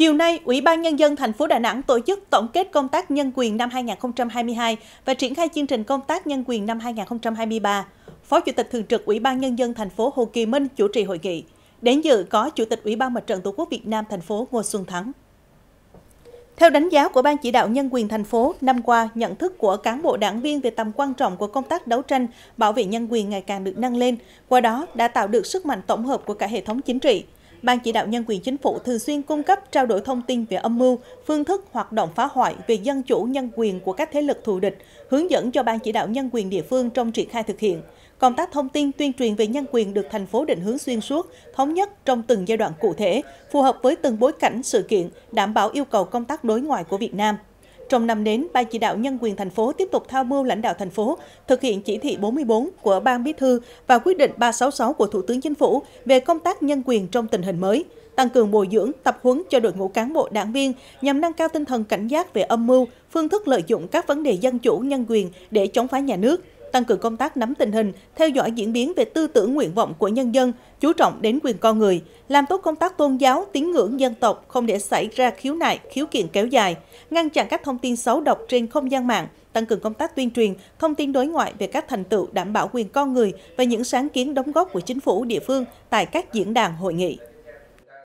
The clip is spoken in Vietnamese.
Chiều nay, Ủy ban Nhân dân thành phố Đà Nẵng tổ chức tổng kết công tác nhân quyền năm 2022 và triển khai chương trình công tác nhân quyền năm 2023. Phó Chủ tịch Thường trực Ủy ban Nhân dân thành phố Hồ Kỳ Minh chủ trì hội nghị. Đến dự có Chủ tịch Ủy ban Mặt trận Tổ quốc Việt Nam thành phố Ngô Xuân Thắng. Theo đánh giá của Ban chỉ đạo nhân quyền thành phố, năm qua, nhận thức của cán bộ đảng viên về tầm quan trọng của công tác đấu tranh, bảo vệ nhân quyền ngày càng được nâng lên, qua đó đã tạo được sức mạnh tổng hợp của cả hệ thống chính trị. Ban chỉ đạo nhân quyền chính phủ thường xuyên cung cấp trao đổi thông tin về âm mưu, phương thức hoạt động phá hoại về dân chủ nhân quyền của các thế lực thù địch, hướng dẫn cho Ban chỉ đạo nhân quyền địa phương trong triển khai thực hiện. Công tác thông tin tuyên truyền về nhân quyền được thành phố định hướng xuyên suốt, thống nhất trong từng giai đoạn cụ thể, phù hợp với từng bối cảnh sự kiện, đảm bảo yêu cầu công tác đối ngoại của Việt Nam. Trong năm đến, Ban chỉ đạo nhân quyền thành phố tiếp tục tham mưu lãnh đạo thành phố thực hiện chỉ thị 44 của Ban Bí thư và quyết định 366 của Thủ tướng Chính phủ về công tác nhân quyền trong tình hình mới, tăng cường bồi dưỡng, tập huấn cho đội ngũ cán bộ đảng viên nhằm nâng cao tinh thần cảnh giác về âm mưu, phương thức lợi dụng các vấn đề dân chủ, nhân quyền để chống phá nhà nước, tăng cường công tác nắm tình hình, theo dõi diễn biến về tư tưởng nguyện vọng của nhân dân, chú trọng đến quyền con người, làm tốt công tác tôn giáo, tín ngưỡng dân tộc, không để xảy ra khiếu nại, khiếu kiện kéo dài, ngăn chặn các thông tin xấu độc trên không gian mạng, tăng cường công tác tuyên truyền, thông tin đối ngoại về các thành tựu đảm bảo quyền con người và những sáng kiến đóng góp của chính phủ địa phương tại các diễn đàn hội nghị.